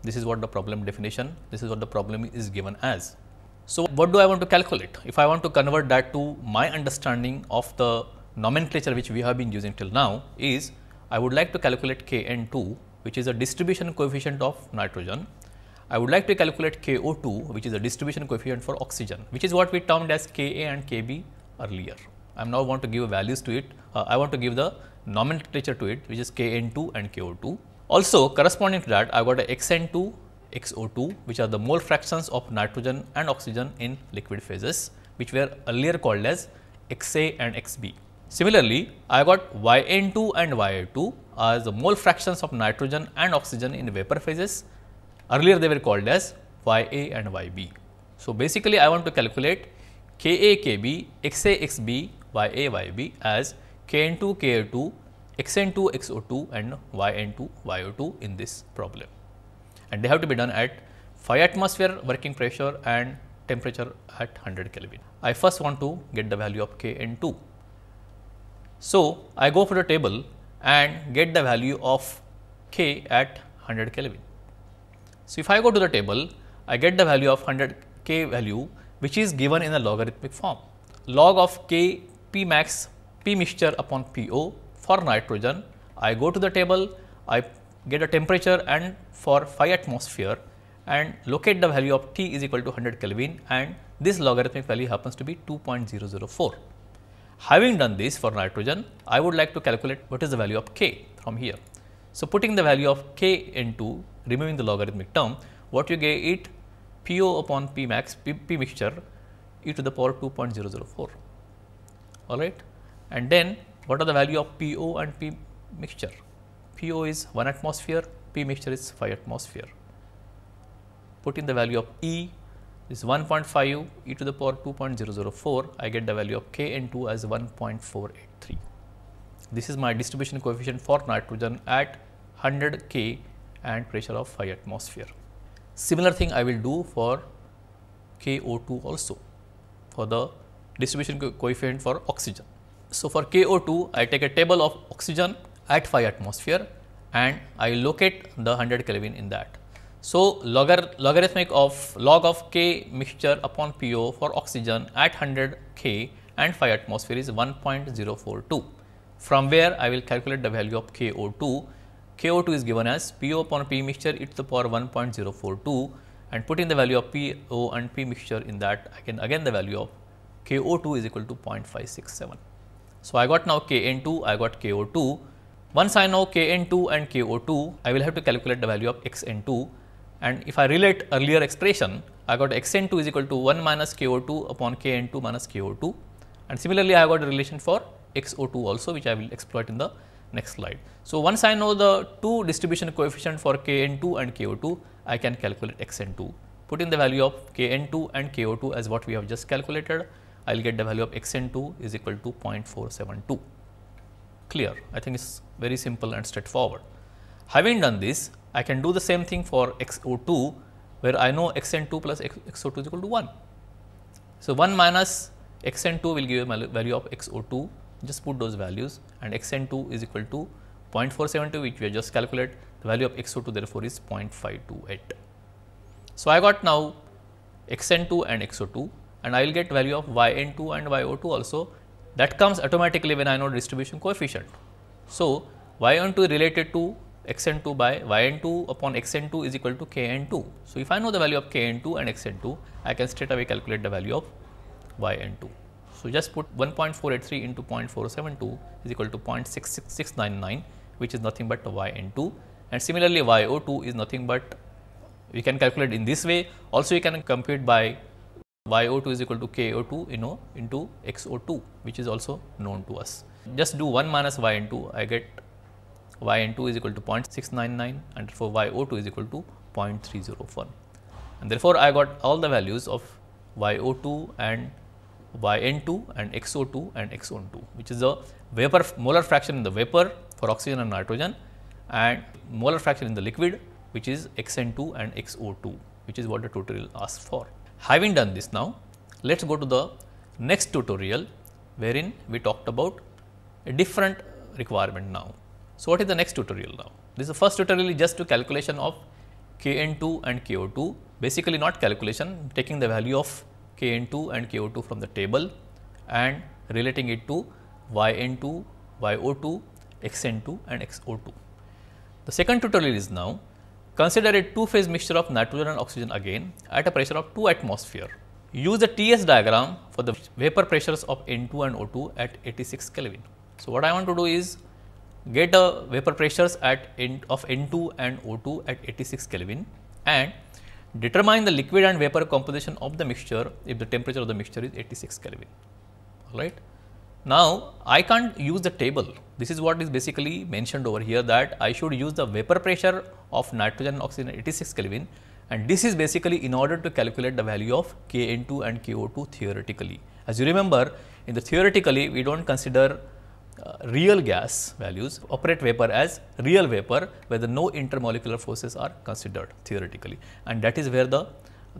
This is what the problem definition, this is what the problem is given as. So, what do I want to calculate? If I want to convert that to my understanding of the nomenclature which we have been using till now is I would like to calculate Kn2 which is a distribution coefficient of nitrogen I would like to calculate KO2 which is the distribution coefficient for oxygen which is what we termed as Ka and Kb earlier. I am now want to give values to it, uh, I want to give the nomenclature to it which is KN2 and KO2. Also corresponding to that I got a XN2, XO2 which are the mole fractions of nitrogen and oxygen in liquid phases which were earlier called as XA and XB. Similarly, I got YN2 and YA2 as the mole fractions of nitrogen and oxygen in vapor phases Earlier they were called as YA and YB. So, basically I want to calculate KA, KB, XA, XB, YA, YB as KN2, KA2, XN2, XO2 and YN2, YO2 in this problem. And they have to be done at 5 atmosphere working pressure and temperature at 100 Kelvin. I first want to get the value of KN2. So, I go for the table and get the value of K at 100 Kelvin. So, if I go to the table, I get the value of 100 k value which is given in a logarithmic form log of k p max p mixture upon p o for nitrogen. I go to the table, I get a temperature and for 5 atmosphere and locate the value of T is equal to 100 Kelvin and this logarithmic value happens to be 2.004. Having done this for nitrogen, I would like to calculate what is the value of K from here. So, putting the value of K into removing the logarithmic term, what you get it PO upon P max P, P mixture e to the power 2.004 all right and then what are the value of PO and P mixture PO is 1 atmosphere P mixture is 5 atmosphere put in the value of E is 1.5 e to the power 2.004 I get the value of KN2 as 1.483 this is my distribution coefficient for nitrogen at 100 K and pressure of 5 atmosphere. Similar thing I will do for KO2 also for the distribution co coefficient for oxygen. So, for KO2 I take a table of oxygen at 5 atmosphere and I locate the 100 Kelvin in that. So, logar logarithmic of log of K mixture upon PO for oxygen at 100 K and 5 atmosphere is 1.042 from where I will calculate the value of KO2 KO2 is given as PO upon P mixture it to the power 1.042 and putting the value of PO and P mixture in that I can again the value of KO2 is equal to 0.567. So, I got now KN2, I got KO2. Once I know KN2 and KO2, I will have to calculate the value of XN2 and if I relate earlier expression, I got XN2 is equal to 1 minus KO2 upon KN2 minus KO2 and similarly I got a relation for XO2 also which I will exploit in the Next slide. So, once I know the two distribution coefficient for Kn2 and Ko2, I can calculate Xn2. Put in the value of Kn2 and Ko2 as what we have just calculated, I will get the value of Xn2 is equal to 0.472. Clear, I think it is very simple and straightforward. Having done this, I can do the same thing for XO2 where I know Xn2 plus XO2 is equal to 1. So, 1 minus Xn2 will give a value of XO2 just put those values and x n 2 is equal to 0.472 which we have just calculated. the value of x 2 therefore is 0.528. So, I got now x n 2 and x o 2 and I will get value of y n 2 and y o 2 also that comes automatically when I know distribution coefficient. So, y n 2 related to x n 2 by y n 2 upon x n 2 is equal to k n 2. So, if I know the value of k n 2 and x n 2 I can straight away calculate the value of y n 2. So, just put 1.483 into 0.472 is equal to 0.66699 which is nothing but y n2 and similarly y o2 is nothing but we can calculate in this way also you can compute by y o2 is equal to k o2 you know into x o2 which is also known to us. Just do 1 minus y n2 I get y n2 is equal to 0.699 and therefore y o2 is equal to 0.301 and therefore I got all the values of y o2 and yn2 and xo2 and xo 2 which is the vapor molar fraction in the vapor for oxygen and nitrogen and molar fraction in the liquid which is xn2 and xo2 which is what the tutorial asks for. Having done this now, let us go to the next tutorial wherein we talked about a different requirement now. So, what is the next tutorial now? This is the first tutorial is just to calculation of Kn2 and Ko2 basically not calculation taking the value of Kn2 and Ko2 from the table and relating it to Yn2, Yo2, Xn2 and XO2. The second tutorial is now consider a two phase mixture of nitrogen and oxygen again at a pressure of 2 atmosphere. Use the TS diagram for the vapor pressures of N2 and O2 at 86 Kelvin. So, what I want to do is get the vapor pressures at N of N2 and O2 at 86 Kelvin and Determine the liquid and vapor composition of the mixture if the temperature of the mixture is 86 Kelvin, alright. Now, I can't use the table. This is what is basically mentioned over here that I should use the vapor pressure of nitrogen and oxygen 86 Kelvin and this is basically in order to calculate the value of Kn2 and Ko2 theoretically. As you remember, in the theoretically, we do not consider uh, real gas values, operate vapor as real vapor where the no intermolecular forces are considered theoretically and that is where the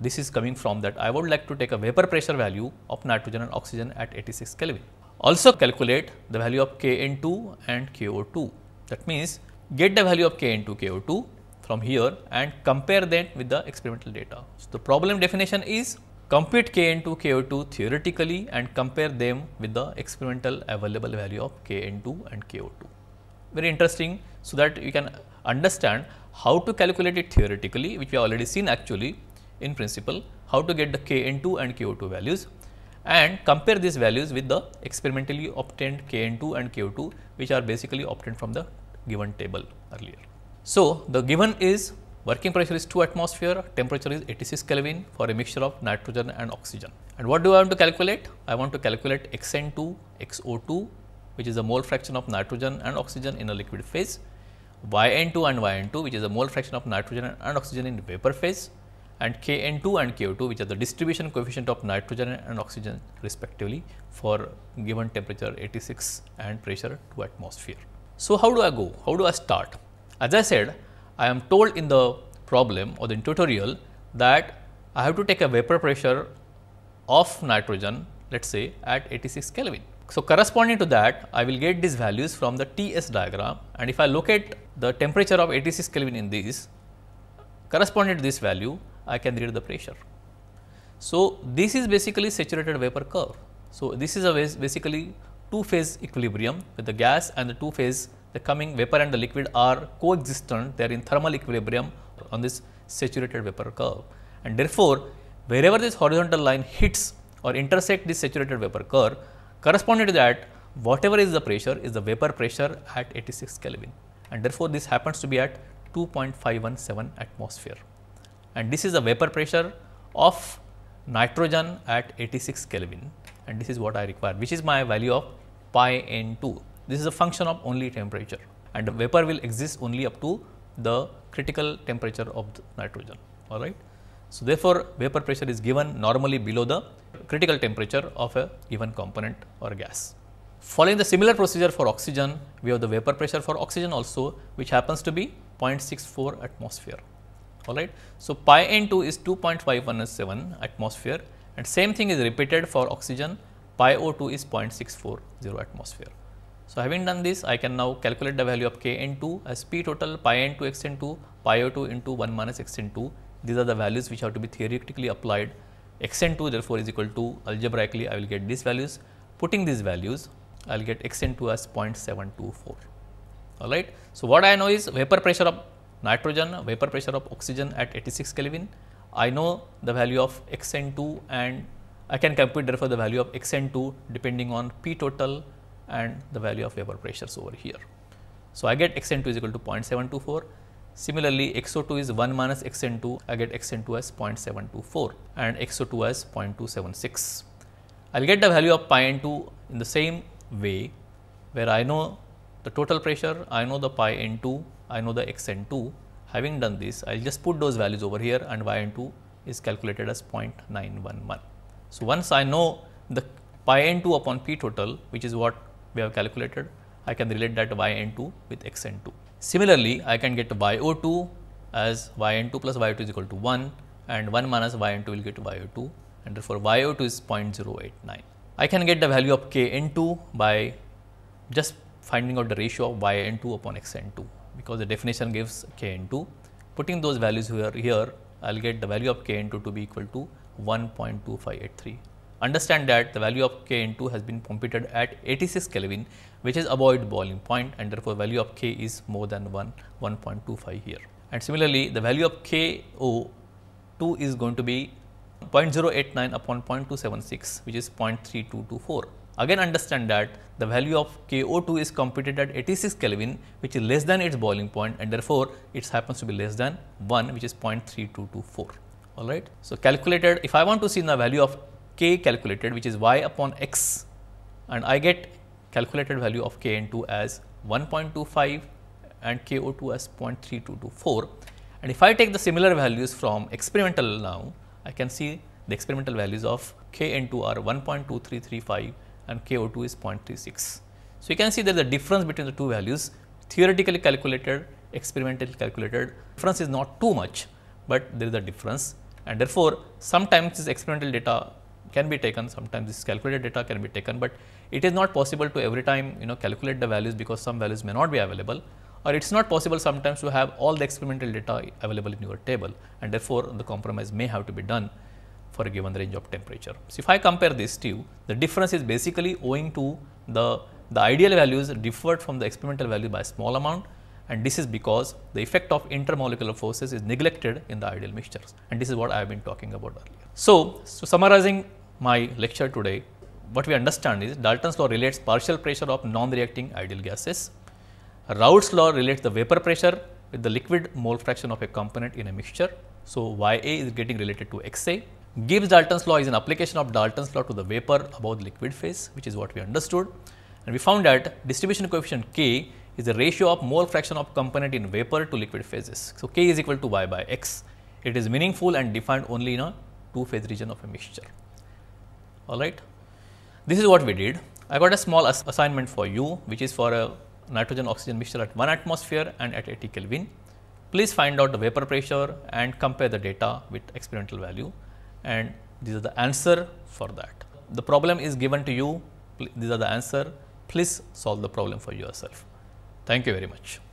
this is coming from that I would like to take a vapor pressure value of nitrogen and oxygen at 86 Kelvin. Also calculate the value of KN2 and KO2. That means, get the value of KN2, KO2 from here and compare that with the experimental data. So, the problem definition is compute Kn2, Ko2 theoretically and compare them with the experimental available value of Kn2 and Ko2. Very interesting, so that you can understand how to calculate it theoretically, which we have already seen actually in principle, how to get the Kn2 and Ko2 values and compare these values with the experimentally obtained Kn2 and Ko2, which are basically obtained from the given table earlier. So, the given is Working pressure is 2 atmosphere, temperature is 86 Kelvin for a mixture of nitrogen and oxygen. And what do I want to calculate? I want to calculate xN2, xO2 which is a mole fraction of nitrogen and oxygen in a liquid phase, YN2 and YN2 which is a mole fraction of nitrogen and oxygen in vapor phase and KN2 and KO2 which are the distribution coefficient of nitrogen and oxygen respectively for given temperature 86 and pressure 2 atmosphere. So, how do I go? How do I start? As I said, I am told in the problem or the tutorial that I have to take a vapor pressure of nitrogen let us say at 86 Kelvin. So, corresponding to that I will get these values from the TS diagram and if I look at the temperature of 86 Kelvin in this corresponding to this value I can read the pressure. So, this is basically saturated vapor curve. So, this is a basically two phase equilibrium with the gas and the two phase the coming vapor and the liquid are coexistent, they are in thermal equilibrium on this saturated vapor curve. And therefore, wherever this horizontal line hits or intersect this saturated vapor curve, corresponding to that whatever is the pressure is the vapor pressure at 86 Kelvin and therefore, this happens to be at 2.517 atmosphere. And this is the vapor pressure of nitrogen at 86 Kelvin and this is what I require which is my value of pi n 2 this is a function of only temperature and the vapor will exist only up to the critical temperature of nitrogen, all right. So, therefore, vapor pressure is given normally below the critical temperature of a given component or gas. Following the similar procedure for oxygen, we have the vapor pressure for oxygen also which happens to be 0.64 atmosphere, all right. So, pi n2 is 2.517 atmosphere and same thing is repeated for oxygen, pi o2 is 0.640 atmosphere. So having done this, I can now calculate the value of Kn2 as P total pi n2 x n2 pi o2 into 1 minus x n2. These are the values which have to be theoretically applied. x n2 therefore is equal to algebraically I will get these values. Putting these values, I will get x n2 as 0.724. Alright. So what I know is vapor pressure of nitrogen, vapor pressure of oxygen at 86 Kelvin. I know the value of x n2 and I can compute therefore the value of x n2 depending on P total and the value of vapor pressures over here. So, I get xn2 is equal to 0.724. Similarly, xo2 is 1 minus xn2, I get xn2 as 0.724 and xo2 as 0.276. I will get the value of pi n2 in the same way where I know the total pressure, I know the pi n2, I know the xn2. Having done this, I will just put those values over here and y n2 is calculated as 0.911. So, once I know the pi n2 upon p total which is what we have calculated. I can relate that yn2 with xn2. Similarly, I can get yo2 as yn2 plus yo2 is equal to 1 and 1 minus yn2 will get yo2 and therefore, yo2 is 0.089. I can get the value of kn2 by just finding out the ratio of yn2 upon xn2 because the definition gives kn2. Putting those values here, here I will get the value of kn2 to be equal to 1.2583 Understand that the value of K N2 has been computed at 86 Kelvin which is avoid boiling point and therefore, value of k is more than 1 1.25 here. And similarly, the value of KO2 is going to be 0.089 upon 0.276 which is 0.3224. Again understand that the value of KO2 is computed at 86 Kelvin which is less than its boiling point and therefore, it happens to be less than 1 which is 0.3224 alright. So, calculated if I want to see the value of k calculated which is y upon x and I get calculated value of kn2 as 1.25 and ko2 as 0.3224. And if I take the similar values from experimental now, I can see the experimental values of kn2 are 1.2335 and ko2 is 0.36. So, you can see there is a difference between the two values theoretically calculated, experimentally calculated difference is not too much, but there is a difference and therefore, sometimes this experimental data can be taken sometimes this calculated data can be taken, but it is not possible to every time you know calculate the values because some values may not be available or it is not possible sometimes to have all the experimental data available in your table and therefore, the compromise may have to be done for a given range of temperature. So, if I compare these two, the difference is basically owing to the, the ideal values differed from the experimental value by a small amount and this is because the effect of intermolecular forces is neglected in the ideal mixtures and this is what I have been talking about earlier. So, so summarizing my lecture today, what we understand is Dalton's law relates partial pressure of non-reacting ideal gases. Raoult's law relates the vapor pressure with the liquid mole fraction of a component in a mixture. So, Ya is getting related to Xa. Gibbs Dalton's law is an application of Dalton's law to the vapor above the liquid phase which is what we understood. And we found that distribution coefficient K is the ratio of mole fraction of component in vapor to liquid phases. So, K is equal to Y by X. It is meaningful and defined only in a two phase region of a mixture alright. This is what we did. I got a small ass assignment for you which is for a nitrogen oxygen mixture at 1 atmosphere and at 80 Kelvin. Please find out the vapor pressure and compare the data with experimental value and these are the answer for that. The problem is given to you, these are the answer, please solve the problem for yourself. Thank you very much.